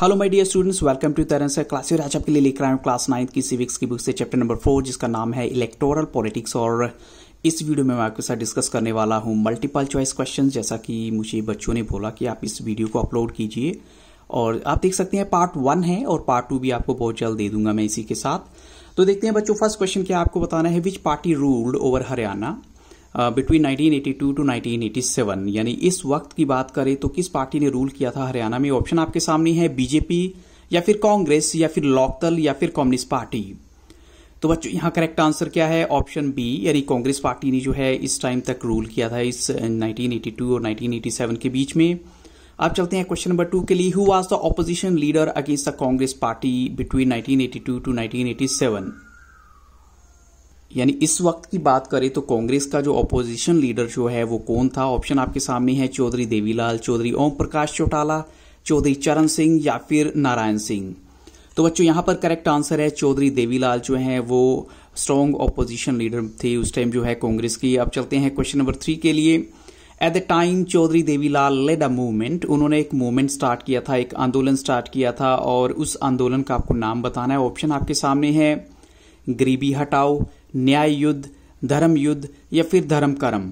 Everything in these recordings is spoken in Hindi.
hello my dear students welcome to Taran sir class आज आपके लिए लेकर आया हूँ क्लास नाइन्थ की सिविक्स की बुक से चैप्टर नंबर फोर जिसका नाम है इलेक्टोरल पॉलिटिक्स और इस वीडियो में मैं आपके साथ डिस्कस करने वाला हूँ मल्टीपल चॉइस क्वेश्चन जैसा कि मुझे बच्चों ने बोला कि आप इस वीडियो को अपलोड कीजिए और आप देख सकते हैं पार्ट वन है और पार्ट टू भी आपको बहुत जल्द दे दूंगा मैं इसी के साथ तो देखते हैं बच्चों फर्स्ट क्वेश्चन क्या आपको बताना है which party ruled over Haryana between 1982 to 1987 यानी इस वक्त की बात करें तो किस पार्टी ने रूल किया था हरियाणा में ऑप्शन आपके सामने है बीजेपी या फिर कांग्रेस या फिर लोकदल या फिर कम्युनिस्ट पार्टी तो बच्चों यहाँ करेक्ट आंसर क्या है ऑप्शन बी यानी कांग्रेस पार्टी ने जो है इस टाइम तक रूल किया था इस 1982 और 1987 के बीच में आप चलते हैं क्वेश्चन नंबर टू के लिए who was the opposition leader against the Congress party between 1982 to 1987 यानी इस वक्त की बात करें तो कांग्रेस का जो ऑपोजिशन लीडर जो है वो कौन था ऑप्शन आपके सामने है चौधरी देवीलाल चौधरी ओम प्रकाश चौटाला चौधरी चरण सिंह या फिर नारायण सिंह तो बच्चों यहां पर करेक्ट आंसर है चौधरी देवीलाल जो है वो स्ट्रॉन्ग ऑपोजिशन लीडर थे उस टाइम जो है कांग्रेस की अब चलते हैं क्वेश्चन नंबर थ्री के लिए at the time Chaudhary Devilal led a movement उन्होंने एक मूवमेंट स्टार्ट किया था एक आंदोलन स्टार्ट किया था और उस आंदोलन का आपको नाम बताना है ऑप्शन आपके सामने है गरीबी हटाओ न्याय युद्ध धर्म युद्ध या फिर धर्म कर्म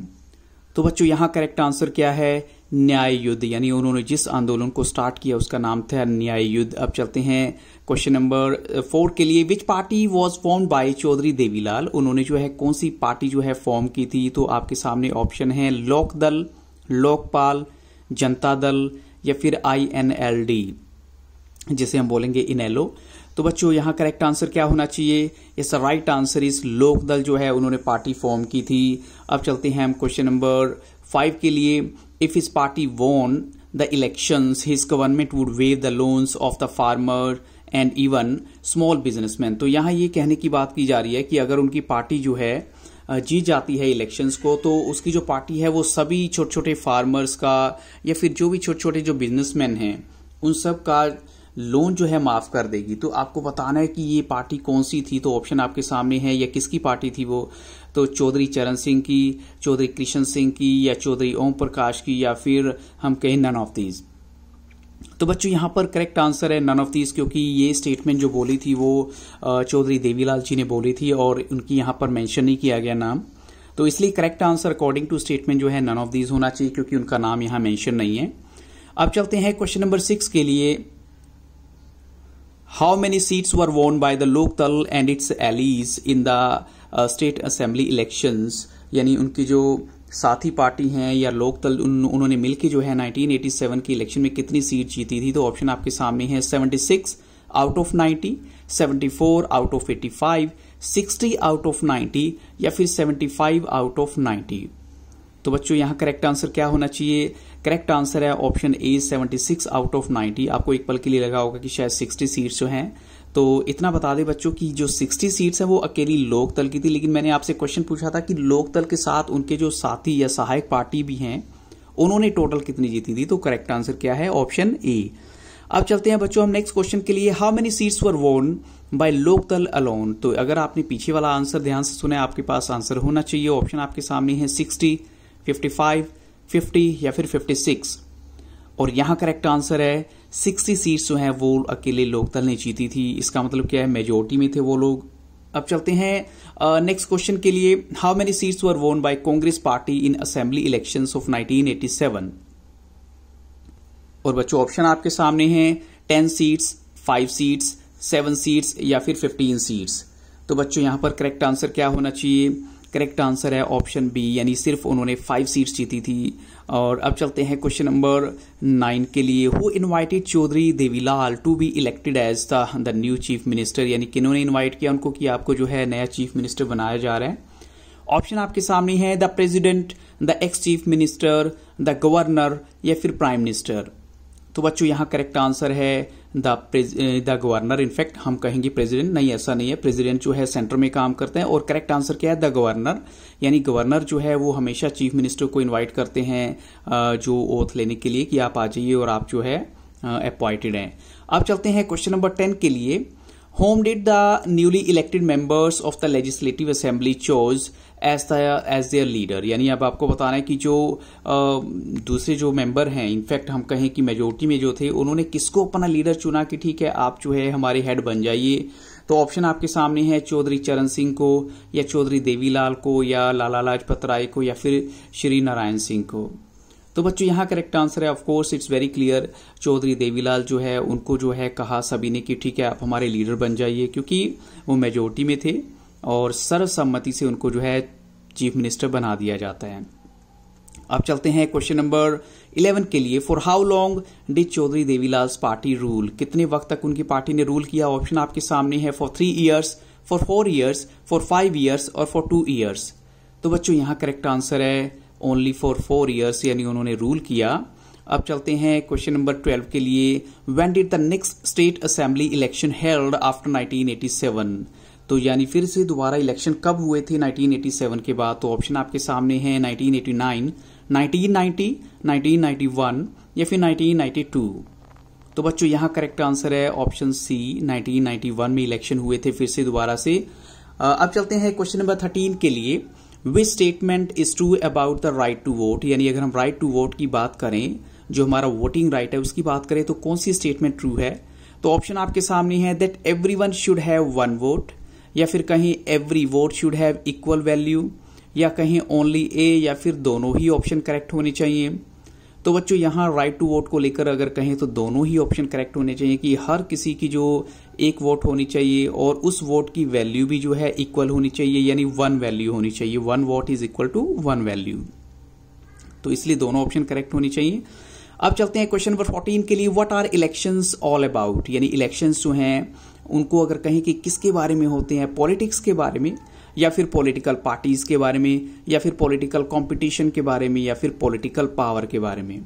तो बच्चों यहां करेक्ट आंसर क्या है न्याय युद्ध यानी उन्होंने जिस आंदोलन को स्टार्ट किया उसका नाम था न्याय युद्ध अब चलते हैं क्वेश्चन नंबर फोर के लिए which party was form by Chaudhary Devilal उन्होंने जो है कौन सी पार्टी जो है फॉर्म की थी तो आपके सामने ऑप्शन है लोक दल लोकपाल जनता दल या फिर आई एन एल डी जिसे हम बोलेंगे इनेलो तो बच्चों यहाँ करेक्ट आंसर क्या होना चाहिए इस राइट आंसर इस लोकदल जो है उन्होंने पार्टी फॉर्म की थी अब चलते हैं हम क्वेश्चन नंबर फाइव के लिए इफ इस party won the election his government would wave the loans of the farmer and even small businessman तो यहाँ ये कहने की बात की जा रही है कि अगर उनकी पार्टी जो है जीत जाती है इलेक्शंस को तो उसकी जो पार्टी है वो सभी छोटे छोटे फार्मर्स का या फिर जो भी छोटे छोटे जो बिजनेसमैन हैं उन सब का लोन जो है माफ कर देगी तो आपको बताना है कि ये पार्टी कौन सी थी तो ऑप्शन आपके सामने है या किसकी पार्टी थी वो तो चौधरी चरण सिंह की चौधरी कृष्ण सिंह की या चौधरी ओम प्रकाश की या फिर हम कहें नन ऑफ दीज तो बच्चों यहां पर करेक्ट आंसर है नन ऑफ दीज क्योंकि ये स्टेटमेंट जो बोली थी वो चौधरी देवीलाल जी ने बोली थी और उनकी यहां पर मेंशन नहीं किया गया नाम तो इसलिए correct answer according to statement जो है नन ऑफ दीज होना चाहिए क्योंकि उनका नाम यहां मेंशन नहीं है अब चलते हैं क्वेश्चन नंबर सिक्स के लिए how many seats were won by the लोक and its allies in the uh, state assembly elections यानी उनकी जो साथी पार्टी हैं या दल उन, उन्होंने मिलकर जो है 1987 की इलेक्शन में कितनी सीट जीती थी तो ऑप्शन आपके सामने है 76 out of 90 74 out of 85 60 out of 90 या फिर 75 आउट ऑफ 90 तो बच्चों यहाँ करेक्ट आंसर क्या होना चाहिए करेक्ट आंसर है ऑप्शन ए 76 आउट ऑफ 90 आपको एक पल के लिए लगा होगा कि शायद 60 सीट्स जो हैं तो इतना बता दें बच्चों की जो 60 सीट्स हैं वो अकेली लोकतल की थी लेकिन मैंने आपसे क्वेश्चन पूछा था कि लोकतल के साथ उनके जो साथी या सहायक पार्टी भी हैं उन्होंने टोटल कितनी जीती थी तो करेक्ट आंसर क्या है ऑप्शन ए अब चलते हैं बच्चों हम नेक्स्ट क्वेश्चन के लिए how many seats were won bye लोकतल alone तो अगर आपने पीछे वाला आंसर ध्यान से सुने आपके पास आंसर होना चाहिए ऑप्शन आपके सामने है सिक्सटी 55, 50 या फिर 56 और यहां करेक्ट आंसर है 60 सीट्स जो है वो अकेले लोकदल ने जीती थी इसका मतलब क्या है मेजोरिटी में थे वो लोग अब चलते हैं नेक्स्ट क्वेश्चन के लिए how many seats were won by Congress party in assembly election of nineteen और बच्चों ऑप्शन आपके सामने हैं ten seats five seats seven seats या फिर फिफ्टीन सीट्स तो बच्चों यहां पर करेक्ट आंसर क्या होना चाहिए करेक्ट आंसर है ऑप्शन बी यानी सिर्फ उन्होंने फाइव सीट्स जीती थी और अब चलते हैं क्वेश्चन नंबर नाइन के लिए who invited Chaudhary Devilal to be elected as the new chief minister यानी किन्होंने इनवाइट किया उनको कि आपको जो है नया चीफ मिनिस्टर बनाया जा रहा है ऑप्शन आपके सामने है the president the ex chief minister the governor या फिर प्राइम मिनिस्टर तो बच्चों यहाँ करेक्ट आंसर है द द गवर्नर इनफैक्ट हम कहेंगे प्रेसिडेंट नहीं ऐसा नहीं है प्रेसिडेंट जो है सेंटर में काम करते हैं और करेक्ट आंसर क्या है द गवर्नर यानी गवर्नर जो है वो हमेशा चीफ मिनिस्टर को इन्वाइट करते हैं जो ओथ लेने के लिए कि आप आ जाइए और आप जो है अपॉइंटेड हैं अब चलते हैं क्वेश्चन नंबर टेन के लिए whom did the newly elected members of the legislative assembly chose as the as their leader यानी अब आपको बताना है कि जो दूसरे जो मेंबर हैं इनफैक्ट हम कहें कि मेजोरिटी में जो थे उन्होंने किसको अपना लीडर चुना कि ठीक है आप जो है हमारे हेड बन जाइए तो ऑप्शन आपके सामने है चौधरी चरण सिंह को या चौधरी देवीलाल को या लाला लाजपत राय को या फिर श्री नारायण सिंह को तो बच्चों यहाँ करेक्ट आंसर है of course it's very clear Chaudhary Devilal जो है उनको जो है कहा सभी ने कि ठीक है आप हमारे लीडर बन जाइए क्योंकि वो मेजोरिटी में थे और सर्वसम्मति से उनको जो है चीफ मिनिस्टर बना दिया जाता है अब चलते हैं क्वेश्चन नंबर इलेवन के लिए for how long did Chaudhary Devilal party rule कितने वक्त तक उनकी पार्टी ने रूल किया ऑप्शन आपके सामने है for three years for four years for five years और फॉर टू ईयर्स तो बच्चों यहाँ करेक्ट आंसर है ओनली फॉर फोर ईयर्स यानी उन्होंने रूल किया अब चलते हैं क्वेश्चन नंबर ट्वेल्व के लिए when did the next state assembly election held after 1987 तो यानी फिर से दोबारा इलेक्शन कब हुए थे 1987 के बाद तो ऑप्शन आपके सामने है 1989, 1990, 1991 या फिर 1992 तो बच्चों यहां करेक्ट आंसर है ऑप्शन सी 1991 में इलेक्शन हुए थे फिर से दोबारा से अब चलते हैं क्वेश्चन नंबर थर्टीन के लिए which statement is true about the right to vote यानी अगर हम राइट टू वोट की बात करें जो हमारा वोटिंग राइट है उसकी बात करें तो कौन सी स्टेटमेंट ट्रू है तो ऑप्शन आपके सामने है that every one should have one vote या फिर कहीं every vote should have equal value या कहीं ओनली ए या फिर दोनों ही ऑप्शन करेक्ट होने चाहिए तो बच्चों यहाँ राइट टू वोट को लेकर अगर कहें तो दोनों ही ऑप्शन करेक्ट होने चाहिए कि हर किसी की जो एक वोट होनी चाहिए और उस वोट की वैल्यू भी जो है इक्वल होनी चाहिए यानी वन वैल्यू होनी चाहिए one vote is equal to one value तो इसलिए दोनों ऑप्शन करेक्ट होनी चाहिए अब चलते हैं क्वेश्चन नंबर फोर्टीन के लिए what are elections all about यानी इलेक्शंस जो हैं उनको अगर कहें कि किसके बारे में होते हैं पॉलिटिक्स के बारे में या फिर पॉलिटिकल पार्टीज के बारे में या फिर पॉलिटिकल कंपटीशन के बारे में या फिर पॉलिटिकल पावर के बारे में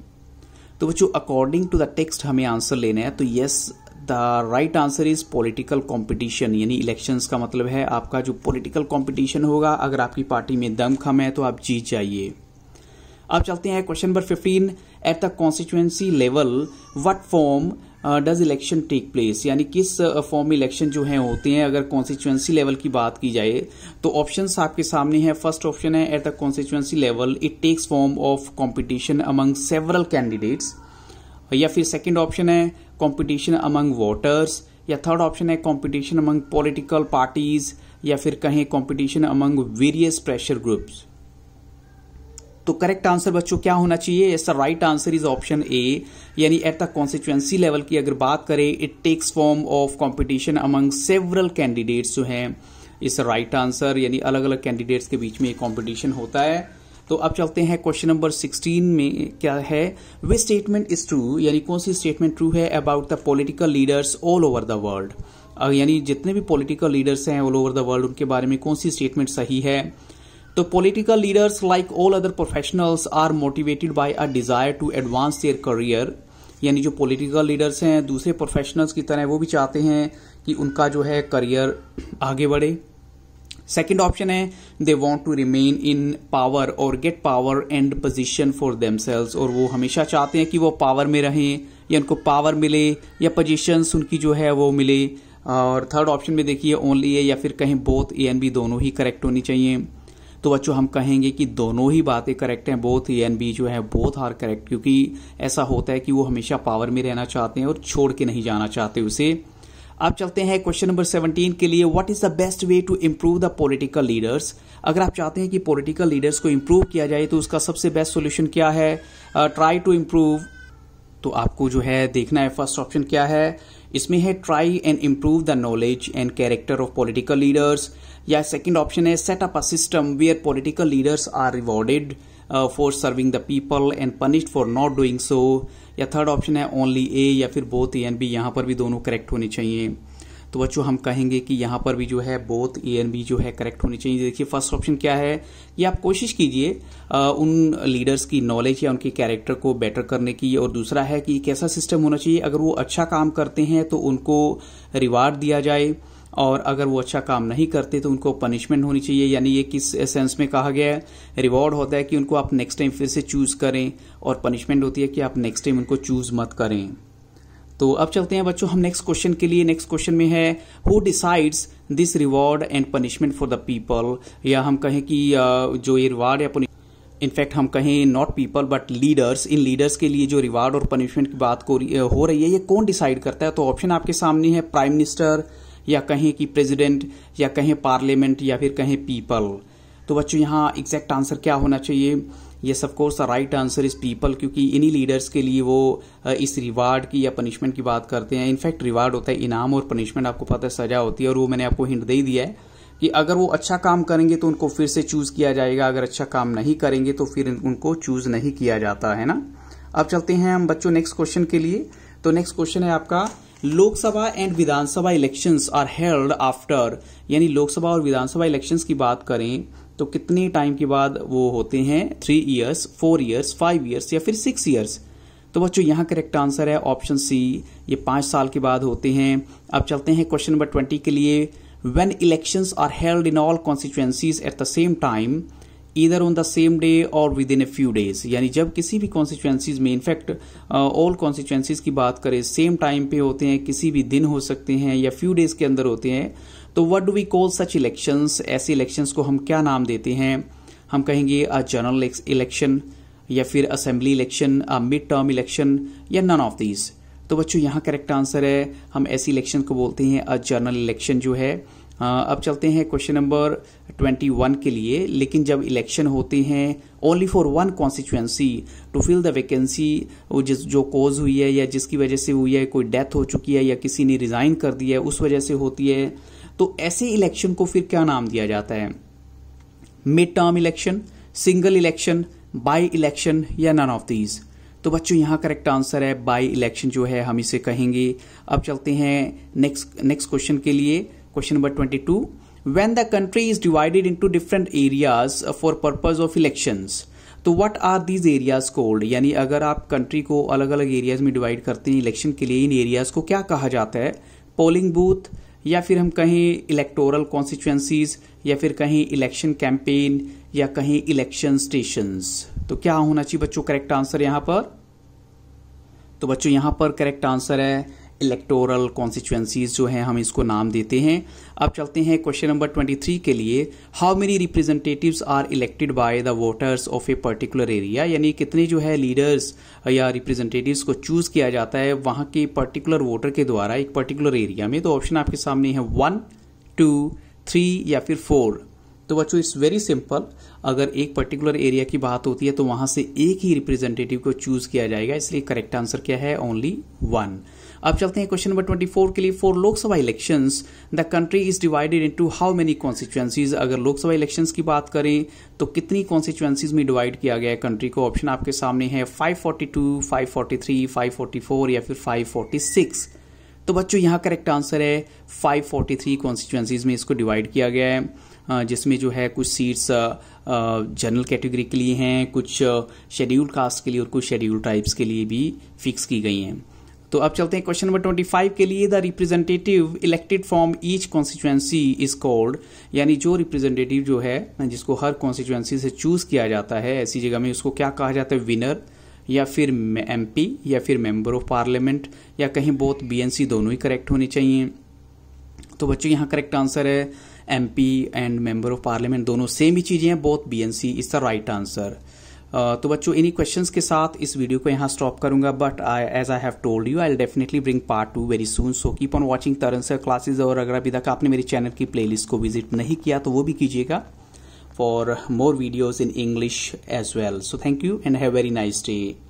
तो बच्चों अकॉर्डिंग टू द टेक्स्ट हमें आंसर लेना है तो yes the right answer is political competition यानी इलेक्शंस का मतलब है आपका जो पॉलिटिकल कंपटीशन होगा अगर आपकी पार्टी में दम खम है तो आप जीत जाइए अब चलते हैं question number fifteen at the constituency level what form does election take place यानी किस फॉर्म में इलेक्शन जो है होते हैं अगर कॉन्स्टिट्यूंसी लेवल की बात की जाए तो ऑप्शन आपके सामने है फर्स्ट ऑप्शन है at the constituency level it takes form of competition among several candidates या फिर सेकेंड ऑप्शन है कॉम्पिटिशन अमंग वोटर्स या थर्ड ऑप्शन है कॉम्पिटिशन अमंग पोलिटिकल पार्टीज या फिर कहें competition among various pressure groups तो करेक्ट आंसर बच्चों क्या होना चाहिए right answer is option A यानी एट द कॉन्स्टिट्युएंसी लेवल की अगर बात करें it takes form of competition among several candidates जो हैं इस राइट आंसर यानी अलग अलग कैंडिडेट्स के बीच में कॉम्पिटिशन होता है तो अब चलते हैं क्वेश्चन नंबर 16 में क्या है वे स्टेटमेंट इज ट्रू यानी कौन सी स्टेटमेंट ट्रू है about the political leaders all over the world यानी जितने भी पॉलिटिकल लीडर्स हैं ऑल ओवर द वर्ल्ड उनके बारे में कौन सी स्टेटमेंट सही है तो political leaders like all other professionals are motivated by a desire to advance their career यानी जो पॉलिटिकल लीडर्स हैं दूसरे प्रोफेशनल्स की तरह वो भी चाहते हैं कि उनका जो है करियर आगे बढ़े सेकेंड ऑप्शन है they want to remain in power और get power and position for them और वो हमेशा चाहते हैं कि वो पावर में रहें या उनको पावर मिले या पोजिशन उनकी जो है वो मिले और थर्ड ऑप्शन में देखिए ओनली है या फिर कहीं बोथ ए एन बी दोनों ही करेक्ट होनी चाहिए तो बच्चों हम कहेंगे कि दोनों ही बातें करेक्ट हैं बोथ ए एंड बी जो है बोथ आर करेक्ट क्योंकि ऐसा होता है कि वो हमेशा पावर में रहना चाहते हैं और छोड़ के नहीं जाना चाहते उसे अब चलते हैं क्वेश्चन नंबर 17 के लिए what is the best way to improve the political leaders अगर आप चाहते हैं कि पॉलिटिकल लीडर्स को इम्प्रूव किया जाए तो उसका सबसे बेस्ट सोल्यूशन क्या है ट्राई टू इम्प्रूव तो आपको जो है देखना है फर्स्ट ऑप्शन क्या है इसमें है try and improve the knowledge and character of political leaders या सेकंड ऑप्शन है set up a system where political leaders are rewarded for serving the people and punished for not doing so या थर्ड ऑप्शन है ओनली ए या फिर बोथ ए एंड बी यहां पर भी दोनों करेक्ट होने चाहिए तो बच्चों हम कहेंगे कि यहाँ पर भी जो है बोथ ए एंड बी जो है करेक्ट होनी चाहिए देखिए फर्स्ट ऑप्शन क्या है ये आप कोशिश कीजिए उन लीडर्स की नॉलेज या उनके कैरेक्टर को बेटर करने की और दूसरा है कि कैसा सिस्टम होना चाहिए अगर वो अच्छा काम करते हैं तो उनको रिवार्ड दिया जाए और अगर वो अच्छा काम नहीं करते तो उनको पनिशमेंट होनी चाहिए यानी ये किस सेंस में कहा गया है रिवॉर्ड होता है कि उनको आप नेक्स्ट टाइम फिर से चूज करें और पनिशमेंट होती है कि आप नेक्स्ट टाइम उनको चूज मत करें तो अब चलते हैं बच्चों हम नेक्स्ट क्वेश्चन के लिए नेक्स्ट क्वेश्चन में है who decides this reward and punishment for the people या हम कहें कि जो ये रिवॉर्ड या इनफैक्ट हम कहें नॉट पीपल बट लीडर्स इन लीडर्स के लिए जो रिवार्ड और पनिशमेंट की बात को हो रही है ये कौन डिसाइड करता है तो ऑप्शन आपके सामने है प्राइम मिनिस्टर या कहें कि प्रेसिडेंट या कहें पार्लियामेंट या फिर कहें पीपल तो बच्चों यहाँ एग्जैक्ट आंसर क्या होना चाहिए yes of course right answer is people क्योंकि इन्हीं लीडर्स के लिए वो इस रिवार्ड की या पनिशमेंट की बात करते हैं इनफैक्ट रिवार्ड होता है इनाम और पनिशमेंट आपको पता है सजा होती है और वो मैंने आपको हिंट दे दिया है कि अगर वो अच्छा काम करेंगे तो उनको फिर से चूज किया जाएगा अगर अच्छा काम नहीं करेंगे तो फिर उनको चूज नहीं किया जाता है ना अब चलते हैं हम बच्चों नेक्स्ट क्वेश्चन के लिए तो नेक्स्ट क्वेश्चन है आपका Lok Sabha and Vidhan Sabha elections are held after यानी लोकसभा और विधानसभा इलेक्शंस की बात करें तो कितने टाइम के बाद वो होते हैं three years four years five years या फिर सिक्स ईयर्स तो बच्चों यहाँ करेक्ट आंसर है ऑप्शन सी ये पांच साल के बाद होते हैं अब चलते हैं क्वेश्चन नंबर ट्वेंटी के लिए when election are held in all all at the same time इधर ऑन द सेम डे और within a few days यानी जब किसी भी कॉन्स्टिट्यूंसीज में इनफैक्ट ऑल कॉन्स्टिट्यूंसीज की बात करें सेम टाइम पे होते हैं किसी भी दिन हो सकते हैं या फ्यू डेज के अंदर होते हैं तो what do we call such elections ऐसे इलेक्शंस को हम क्या नाम देते हैं हम कहेंगे अ जनरल इलेक्शन या फिर assembly election a mid term election या नन ऑफ दीज तो बच्चों यहाँ करेक्ट आंसर है हम ऐसी इलेक्शन को बोलते हैं अ जनरल इलेक्शन जो है अब चलते हैं क्वेश्चन नंबर 21 के लिए लेकिन जब इलेक्शन होते हैं only for one constituency to fill the vacancy जिस जो कॉज हुई है या जिसकी वजह से हुई है कोई डेथ हो चुकी है या किसी ने रिजाइन कर दिया है उस वजह से होती है तो ऐसे इलेक्शन को फिर क्या नाम दिया जाता है mid term election single election by election या नन ऑफ दीज तो बच्चों यहां करेक्ट आंसर है बाय इलेक्शन जो है हम इसे कहेंगे अब चलते हैं नेक्स्ट नेक्स्ट क्वेश्चन के लिए question number twenty two when the country is divided into different areas for purpose of election तो what are these areas called यानी अगर आप कंट्री को अलग अलग एरियाज में डिवाइड करते हैं इलेक्शन के लिए इन एरियाज को क्या कहा जाता है पोलिंग बूथ या फिर हम कहीं इलेक्टोरल कॉन्स्टिट्यूंसीज या फिर कहीं इलेक्शन कैंपेन या कहीं इलेक्शन स्टेशन तो क्या होना चाहिए बच्चों करेक्ट आंसर यहां पर तो बच्चों यहां पर करेक्ट आंसर है इलेक्टोरल कॉन्स्टिट्यूंसीज जो हैं हम इसको नाम देते हैं अब चलते हैं क्वेश्चन नंबर ट्वेंटी थ्री के लिए how many representatives are elected by the voters of a particular area यानी कितने जो है लीडर्स या रिप्रेजेंटेटिव्स को चूज़ किया जाता है वहां के पर्टिकुलर वोटर के द्वारा एक पर्टिकुलर एरिया में तो ऑप्शन आपके सामने है वन टू थ्री या फिर फोर तो बच्चों इट्स वेरी सिंपल अगर एक पर्टिकुलर एरिया की बात होती है तो वहां से एक ही रिप्रेजेंटेटिव को चूज किया जाएगा इसलिए करेक्ट आंसर क्या है ओनली वन अब चलते हैं क्वेश्चन नंबर ट्वेंटी फोर के लिए for Lok Sabha election the country is divided to how many constituencies अगर लोकसभा इलेक्शन की बात करें तो कितनी कॉन्स्टिट्युएंसीज में डिवाइड किया गया है कंट्री को ऑप्शन आपके सामने है 542, 543, 544 या फिर 546 तो बच्चों यहाँ करेक्ट आंसर है 543 कॉन्स्टिट्यूएंसीज में इसको डिवाइड किया गया है जिसमें जो है कुछ सीट्स जनरल कैटेगरी के लिए हैं कुछ शेड्यूल कास्ट के लिए और कुछ शेड्यूल ट्राइब्स के लिए भी फिक्स की गई हैं तो अब चलते हैं क्वेश्चन नंबर ट्वेंटी फाइव के लिए the representative elected from each constituency is called यानी जो रिप्रेजेंटेटिव जो है जिसको हर कॉन्स्टिट्यूएंसी से चूज किया जाता है ऐसी जगह में उसको क्या कहा जाता है विनर या फिर एम या फिर मेंबर ऑफ पार्लियामेंट या कहीं बहुत बी दोनों ही करेक्ट होने चाहिए तो बच्चों यहाँ करेक्ट आंसर है M and member of parliament दोनों सेम ही चीज़ें हैं both B and C is the right answer Uh, तो बच्चों इन्हीं क्वेश्चन के साथ इस वीडियो को यहाँ स्टॉप करूंगा but I as I have told you I definitely bring part two very soon so keep on watching Taran sir classes और अगर अभी तक आपने मेरे चैनल की लिस्ट को विजिट नहीं किया तो वो भी कीजिएगा for more videos in English as well so thank you and have very nice day